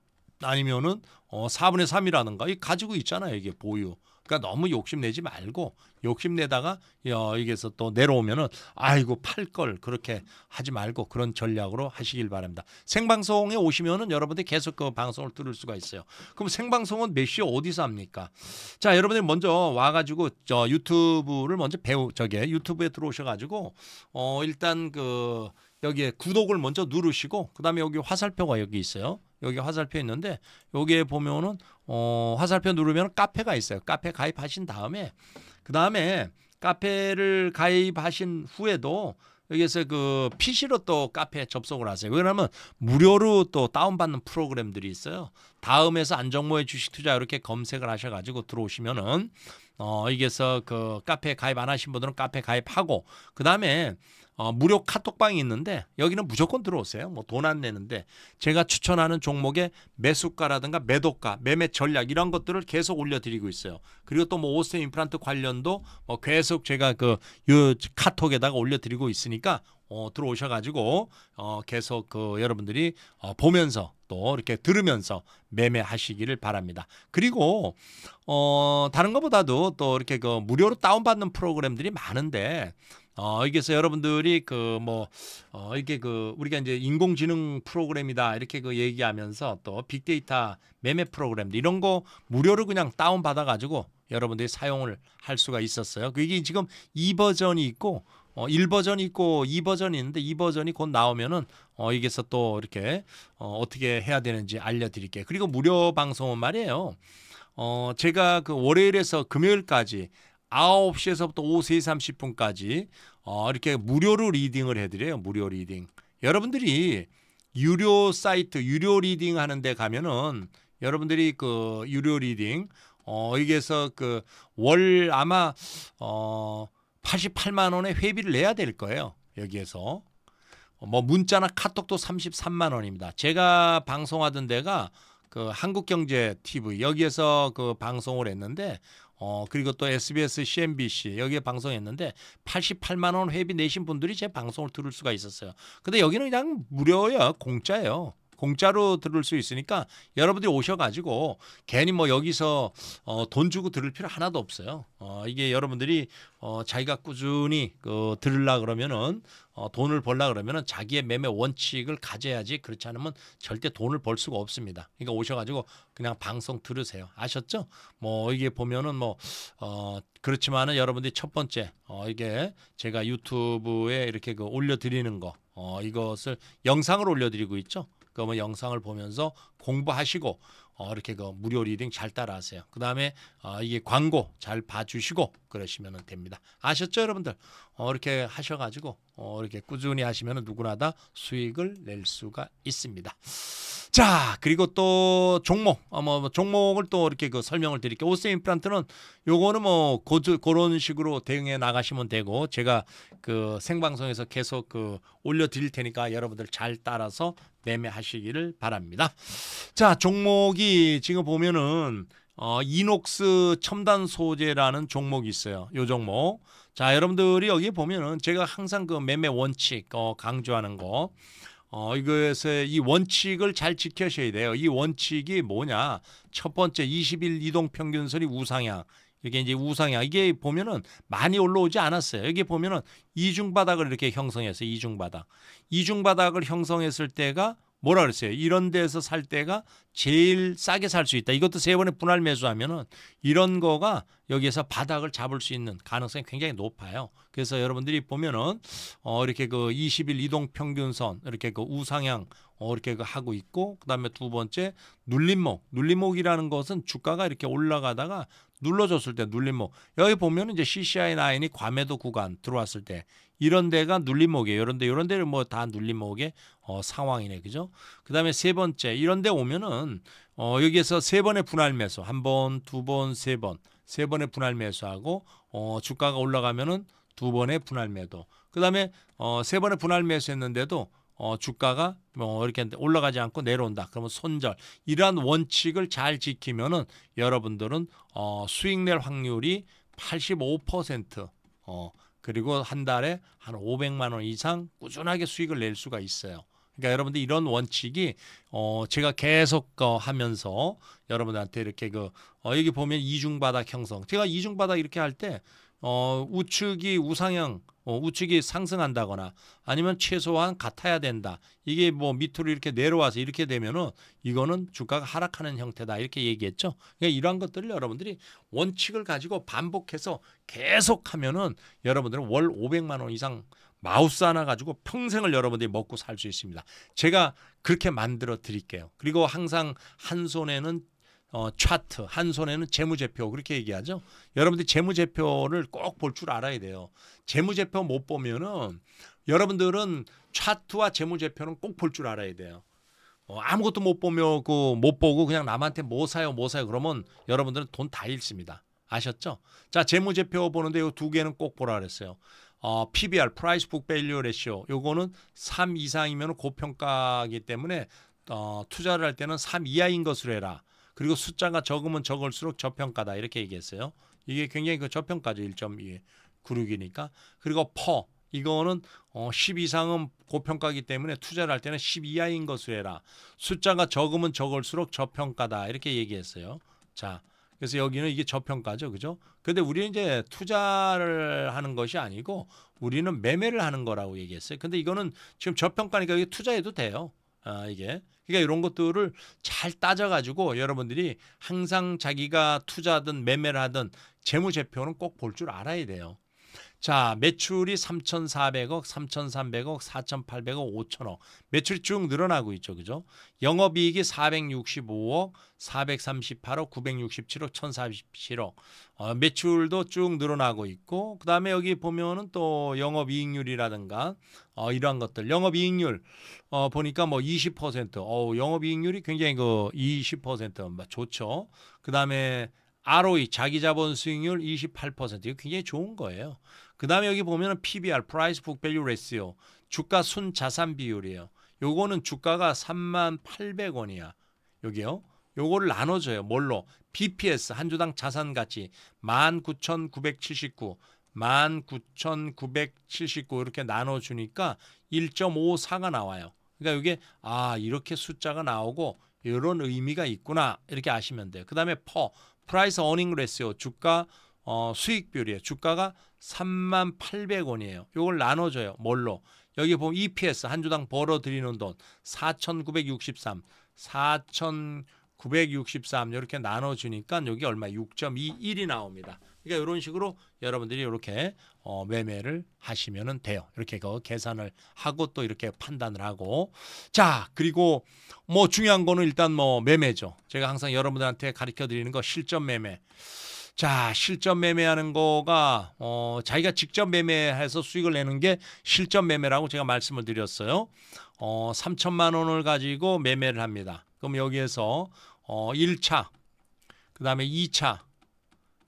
아니면은 어 4분의 3이라든가 이 가지고 있잖아요, 이게 보유. 그러니까 너무 욕심내지 말고 욕심내다가 여기에서 또 내려오면은 아이고 팔 걸 그렇게 하지 말고 그런 전략으로 하시길 바랍니다. 생방송에 오시면은 여러분들 계속 그 방송을 들을 수가 있어요. 그럼 생방송은 몇 시에 어디서 합니까? 자, 여러분들 먼저 와 가지고 저 유튜브를 먼저 배우 저게 유튜브에 들어오셔 가지고 어 일단 그 여기에 구독을 먼저 누르시고 그다음에 여기 화살표가 여기 있어요. 여기 화살표 있는데 여기에 보면은 어 화살표 누르면 카페가 있어요. 카페 가입하신 다음에 그다음에 카페를 가입하신 후에도 여기에서 그 PC로 또 카페에 접속을 하세요. 왜냐하면 무료로 또 다운받는 프로그램들이 있어요. 다음에서 안정모의 주식 투자 이렇게 검색을 하셔가지고 들어오시면은 어, 여기서그 카페 가입 안 하신 분들은 카페 가입하고 그 다음에 어, 무료 카톡방이 있는데 여기는 무조건 들어오세요. 뭐 돈 안 내는데 제가 추천하는 종목의 매수가라든가 매도가, 매매 전략 이런 것들을 계속 올려드리고 있어요. 그리고 또뭐 오스테 임플란트 관련도 뭐 계속 제가 그 카톡에다가 올려드리고 있으니까 어, 들어오셔가지고 어, 계속 그 여러분들이 어, 보면서 또 이렇게 들으면서 매매하시기를 바랍니다. 그리고 어, 다른 것보다도 또 이렇게 그 무료로 다운받는 프로그램들이 많은데 어, 여기서 여러분들이 그뭐 어, 이렇게 그 우리가 이제 인공지능 프로그램이다 이렇게 그 얘기하면서 또 빅데이터 매매 프로그램 이런 거 무료로 그냥 다운 받아가지고 여러분들이 사용을 할 수가 있었어요. 그게 지금 이 버전이 있고 어, 1버전이 있고 2버전이 있는데 2버전이 곧 나오면은 어, 여기서 또 이렇게 어, 어떻게 해야 되는지 알려드릴게요. 그리고 무료 방송은 말이에요. 어, 제가 그 월요일에서 금요일까지 9시에서부터 오후 3시 30분까지 어, 이렇게 무료로 리딩을 해드려요. 무료 리딩. 여러분들이 유료 사이트, 유료 리딩 하는데 가면은 여러분들이 그 유료 리딩, 어, 여기에서 그 월 아마, 어, 88만 원의 회비를 내야 될 거예요. 여기에서 뭐 문자나 카톡도 33만 원입니다. 제가 방송하던 데가 그 한국경제 TV 여기에서 그 방송을 했는데 어 그리고 또 SBS, CNBC 여기에 방송했는데 88만 원 회비 내신 분들이 제 방송을 들을 수가 있었어요. 근데 여기는 그냥 무료예요, 공짜예요. 공짜로 들을 수 있으니까 여러분들이 오셔가지고 괜히 뭐 여기서 어, 돈 주고 들을 필요 하나도 없어요. 어, 이게 여러분들이 어, 자기가 꾸준히 그, 들으려 그러면은 어, 돈을 벌라 그러면은 자기의 매매 원칙을 가져야지 그렇지 않으면 절대 돈을 벌 수가 없습니다. 그러니까 오셔가지고 그냥 방송 들으세요. 아셨죠? 뭐 이게 보면은 뭐 어, 그렇지만은 여러분들이 첫 번째 어, 이게 제가 유튜브에 이렇게 그 올려드리는 거 어, 이것을 영상을 올려드리고 있죠. 그뭐 영상을 보면서 공부하시고 어, 이렇게 그 무료 리딩 잘 따라하세요. 그 다음에 어, 이게 광고 잘 봐주시고 그러시면 됩니다. 아셨죠 여러분들? 어, 이렇게 하셔가지고 어, 이렇게 꾸준히 하시면 누구나 다 수익을 낼 수가 있습니다. 자 그리고 또 종목 어, 뭐, 뭐 종목을 또 이렇게 그 설명을 드릴게요. 오스 임플란트는 요거는 뭐 고주, 그런 식으로 대응해 나가시면 되고 제가 그 생방송에서 계속 그 올려드릴 테니까 여러분들 잘 따라서 매매하시기를 바랍니다. 자 종목이 지금 보면은 어, 이녹스 첨단 소재라는 종목이 있어요. 요 종목. 자, 여러분들이 여기 보면은 제가 항상 그 매매 원칙 어, 강조하는 거. 어, 이거에서 이 원칙을 잘 지켜셔야 돼요. 이 원칙이 뭐냐? 첫 번째 20일 이동 평균선이 우상향. 이게 이제 우상향. 이게 보면은 많이 올라오지 않았어요. 여기 보면은 이중 바닥을 이렇게 형성해서 이중 바닥. 이중 바닥을 형성했을 때가 뭐라 그랬어요? 이런 데서 살 때가 제일 싸게 살 수 있다. 이것도 세 번의 분할 매수하면은 이런 거가 여기에서 바닥을 잡을 수 있는 가능성이 굉장히 높아요. 그래서 여러분들이 보면은 어 이렇게 그 20일 이동 평균선 이렇게 그 우상향 어 이렇게 그 하고 있고 그다음에 두 번째 눌림목. 눌림목이라는 것은 주가가 이렇게 올라가다가 눌러줬을 때 눌림목. 여기 보면은 이제 CCI 라인이 과매도 구간 들어왔을 때 이런 데가 눌림목에요 이런 데 이런 데를 뭐 다 눌림목의 어, 상황이네. 그죠? 그다음에 세 번째 이런 데 오면은 어, 여기에서 세 번의 분할 매수. 한 번, 두 번, 세 번. 세 번의 분할 매수하고 어, 주가가 올라가면은 두 번의 분할 매도. 그다음에 어, 세 번의 분할 매수했는데도 어, 주가가 뭐 이렇게 올라가지 않고 내려온다. 그러면 손절. 이러한 원칙을 잘 지키면은 여러분들은 어, 수익 낼 확률이 85% 어, 그리고 한 달에 한 500만 원 이상 꾸준하게 수익을 낼 수가 있어요. 그러니까 여러분들 이런 원칙이 어 제가 계속 어 하면서 여러분들한테 이렇게 그어 여기 보면 이중 바닥 형성. 제가 이중 바닥 이렇게 할때 어, 우측이 우상향 어, 우측이 상승한다거나 아니면 최소한 같아야 된다. 이게 뭐 밑으로 이렇게 내려와서 이렇게 되면은 이거는 주가가 하락하는 형태다. 이렇게 얘기했죠. 그러니까 이러한 것들을 여러분들이 원칙을 가지고 반복해서 계속 하면은 여러분들은 월 500만 원 이상 마우스 하나 가지고 평생을 여러분들이 먹고 살 수 있습니다. 제가 그렇게 만들어 드릴게요. 그리고 항상 한 손에는 어, 차트, 한 손에는 재무제표 그렇게 얘기하죠. 여러분들이 재무제표를 꼭 볼 줄 알아야 돼요. 재무제표 못 보면은 여러분들은 차트와 재무제표는 꼭 볼 줄 알아야 돼요. 어, 아무것도 못 보며 그못 보고 그냥 남한테 뭐 사요 뭐 사요 그러면 여러분들은 돈 다 잃습니다. 아셨죠? 자 재무제표 보는데 이 두 개는 꼭 보라 그랬어요. 어, PBR (Price Book Value Ratio) 요거는 3 이상이면 고평가이기 때문에 어, 투자를 할 때는 3 이하인 것으로 해라. 그리고 숫자가 적으면 적을수록 저평가다 이렇게 얘기했어요. 이게 굉장히 그 저평가죠. 1.96이니까. 그리고 퍼 이거는 어, 10 이상은 고평가기 때문에 투자를 할 때는 10 이하인 것으로 해라. 숫자가 적으면 적을수록 저평가다 이렇게 얘기했어요. 자, 그래서 여기는 이게 저평가죠, 그죠? 근데 우리는 이제 투자를 하는 것이 아니고 우리는 매매를 하는 거라고 얘기했어요. 근데 이거는 지금 저평가니까 이게 투자해도 돼요. 아, 이게 그러니까 이런 것들을 잘 따져가지고 여러분들이 항상 자기가 투자든 매매를 하든 재무제표는 꼭 볼 줄 알아야 돼요. 자 매출이 3,400억, 3,300억, 4,800억, 5,000억 매출이 쭉 늘어나고 있죠, 그죠? 영업이익이 465억, 438억, 967억, 1,047억 어, 매출도 쭉 늘어나고 있고 그 다음에 여기 보면은 또 영업이익률이라든가 어, 이러한 것들 영업이익률 어, 보니까 뭐20% 어, 영업이익률이 굉장히 그20% 뭐 좋죠. 그 다음에 ROE 자기자본 수익률 28% 이거 굉장히 좋은 거예요. 그 다음에 여기 보면은 PBR (Price Book Value Ratio) 주가 순 자산 비율이에요. 요거는 주가가 3만8 0 0원이야 여기요. 요거를 나눠줘요. 뭘로? BPS 한 주당 자산 가치 19,979 19,979 이렇게 나눠주니까 1.54가 나와요. 그러니까 이게 아 이렇게 숫자가 나오고 이런 의미가 있구나 이렇게 아시면 돼요. 그 다음에 퍼 프라이스 어닝 레스요 주가 어, 수익 비율이에요. 주가가 3만 800원이에요. 요걸 나눠줘요. 뭘로? 여기 보면 EPS 한 주당 벌어들이는 돈 4,963, 4,963 이렇게 나눠주니까 여기 얼마? 6.21이 나옵니다. 그러니까 이런 식으로 여러분들이 이렇게 어, 매매를 하시면 돼요. 이렇게 그 계산을 하고 또 이렇게 판단을 하고 자 그리고 뭐 중요한 거는 일단 뭐 매매죠. 제가 항상 여러분들한테 가르쳐 드리는 거 실전 매매. 자, 실전 매매하는 거가 어, 자기가 직접 매매해서 수익을 내는 게 실전 매매라고 제가 말씀을 드렸어요. 어, 3천만 원을 가지고 매매를 합니다. 그럼 여기에서 어, 1차, 그다음에 2차,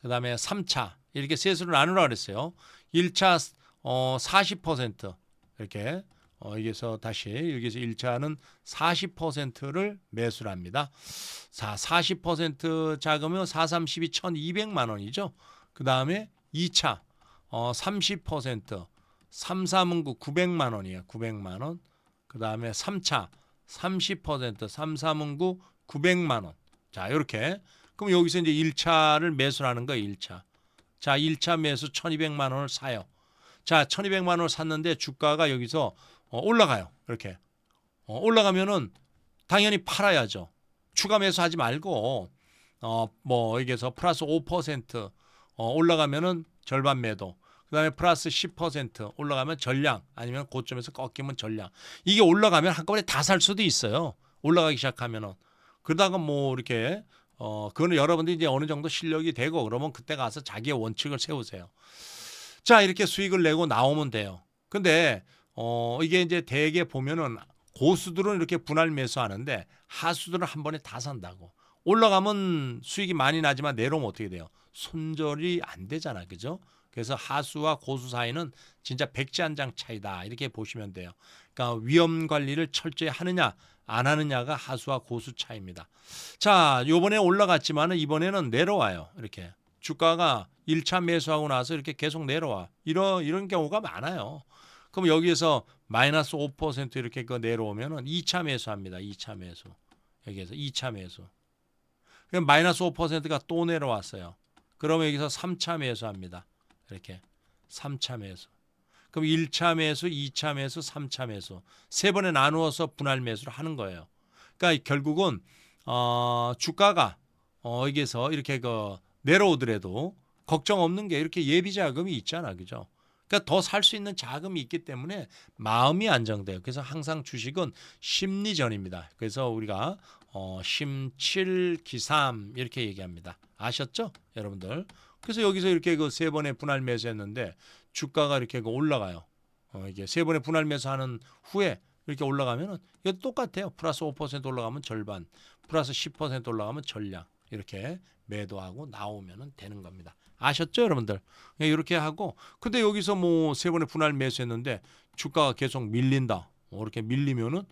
그다음에 3차 이렇게 세수를 나누라 그랬어요. 1차 어, 40% 이렇게 어, 여기서 다시 여기서 1차는 40%를 매수를 합니다. 자, 40% 자금은 432 1200만 원이죠. 그 다음에 2차 어, 30% 3 3구 900만 원이에요. 900만 원. 그 다음에 3차 30% 3 3구 900만 원. 자, 이렇게 그럼 여기서 이제 1차를 매수하는 거예요. 1차. 자, 1차 매수 1200만 원을 사요. 자, 1200만 원을 샀는데 주가가 여기서 어, 올라가요. 이렇게 어, 올라가면은 당연히 팔아야죠. 추가 매수하지 말고 어, 뭐 여기서 플러스 5% 어, 올라가면은 절반 매도. 그다음에 플러스 10% 올라가면 전량 아니면 고점에서 꺾이면 전량. 이게 올라가면 한꺼번에 다 살 수도 있어요. 올라가기 시작하면은 그러다가 뭐 이렇게 어 그거는 여러분들이 이제 어느 정도 실력이 되고 그러면 그때 가서 자기의 원칙을 세우세요. 자, 이렇게 수익을 내고 나오면 돼요. 근데 어, 이게 이제 대개 보면은 고수들은 이렇게 분할 매수하는데 하수들은 한 번에 다 산다고. 올라가면 수익이 많이 나지만 내려오면 어떻게 돼요? 손절이 안 되잖아. 그죠? 그래서 하수와 고수 사이는 진짜 백지 한 장 차이다. 이렇게 보시면 돼요. 그러니까 위험 관리를 철저히 하느냐 안 하느냐가 하수와 고수 차이입니다. 자, 요번에 올라갔지만 은 이번에는 내려와요. 이렇게 주가가 1차 매수하고 나서 이렇게 계속 내려와. 이런 이런 경우가 많아요. 그럼 여기에서 마이너스 5% 이렇게 그 내려오면은 2차 매수합니다. 2차 매수. 여기에서 2차 매수. 그럼 마이너스 5%가 또 내려왔어요. 그러면 여기서 3차 매수합니다. 이렇게 3차 매수. 그럼 1차 매수, 2차 매수, 3차 매수 세 번에 나누어서 분할 매수를 하는 거예요. 그러니까 결국은 어, 주가가 어, 여기서 이렇게 그 내려오더라도 걱정 없는 게 이렇게 예비 자금이 있잖아, 그죠? 그러니까 더 살 수 있는 자금이 있기 때문에 마음이 안정돼요. 그래서 항상 주식은 심리전입니다. 그래서 우리가 어, 심칠기삼 이렇게 얘기합니다. 아셨죠? 여러분들. 그래서 여기서 이렇게 그 세 번의 분할 매수했는데 주가가 이렇게 그 올라가요. 어, 이게 세 번의 분할 매수하는 후에 이렇게 올라가면은 이거 똑같아요. 플러스 5% 올라가면 절반, 플러스 10% 올라가면 전량 이렇게 매도하고 나오면은 되는 겁니다. 아셨죠, 여러분들? 예, 이렇게 하고 근데 여기서 뭐 세 번의 분할 매수했는데 주가가 계속 밀린다. 뭐 이렇게 밀리면은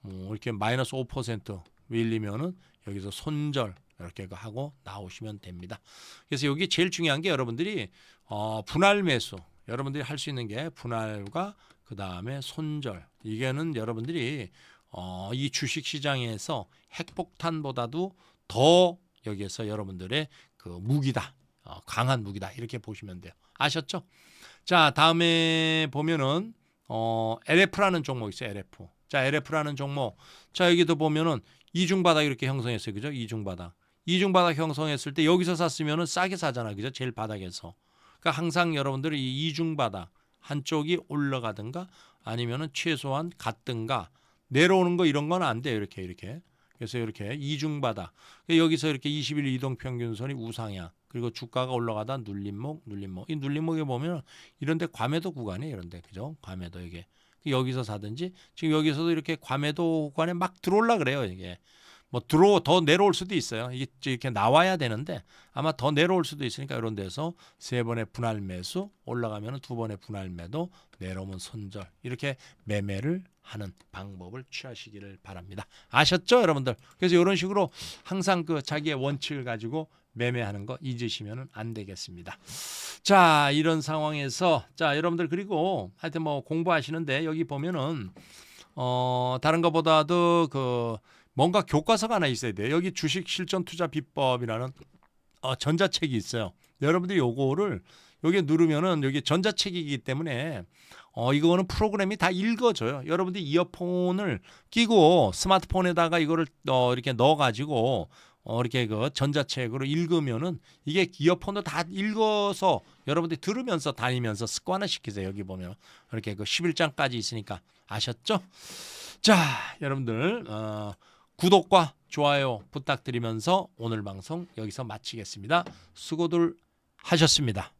뭐 이렇게 마이너스 5% 밀리면은 여기서 손절 이렇게 하고 나오시면 됩니다. 그래서 여기 제일 중요한 게 여러분들이 어, 분할 매수 여러분들이 할 수 있는 게 분할과 그 다음에 손절 이게는 여러분들이 어, 이 주식 시장에서 핵폭탄보다도 더 여기에서 여러분들의 그 무기다 어, 강한 무기다 이렇게 보시면 돼요. 아셨죠? 자 다음에 보면은 어, LF라는 종목 있어요. LF. 자 LF라는 종목. 자 여기도 보면은 이중바닥 이렇게 형성했어요. 그죠? 이중바닥. 이중바닥 형성했을 때 여기서 샀으면은 싸게 사잖아. 그죠? 제일 바닥에서. 그러니까 항상 여러분들이 이 이중바닥 한쪽이 올라가든가 아니면은 최소한 갔든가 내려오는 거 이런 건 안 돼요. 이렇게 이렇게. 그래서 이렇게 이중바다. 그러니까 여기서 이렇게 20일 이동평균선이 우상향. 그리고 주가가 올라가다 눌림목, 눌림목. 이 눌림목에 보면 이런데 과매도 구간이 에요 이런데 그죠? 과매도 이게 여기서 사든지 지금 여기서도 이렇게 과매도 구간에 막 들어올라 그래요 이게. 뭐 들어 더 내려올 수도 있어요. 이게 이렇게 나와야 되는데 아마 더 내려올 수도 있으니까 이런 데서 세 번의 분할 매수 올라가면 두 번의 분할 매도 내려오면 손절 이렇게 매매를 하는 방법을 취하시기를 바랍니다. 아셨죠, 여러분들? 그래서 이런 식으로 항상 그 자기의 원칙을 가지고 매매하는 거 잊으시면 안 되겠습니다. 자, 이런 상황에서 자, 여러분들 그리고 하여튼 뭐 공부하시는데 여기 보면은 어 다른 것보다도 그 뭔가 교과서가 하나 있어야 돼요. 여기 주식 실전 투자 비법이라는 어, 전자책이 있어요. 여러분들이 요거를 여기 누르면은 여기 전자책이기 때문에 어 이거는 프로그램이 다 읽어줘요. 여러분들이 이어폰을 끼고 스마트폰에다가 이거를 어 이렇게 넣어가지고 어 이렇게 그 전자책으로 읽으면은 이게 이어폰도 다 읽어서 여러분들이 들으면서 다니면서 습관화 시키세요. 여기 보면 이렇게 그 11장까지 있으니까 아셨죠? 자, 여러분들 어 구독과 좋아요 부탁드리면서 오늘 방송 여기서 마치겠습니다. 수고들 하셨습니다.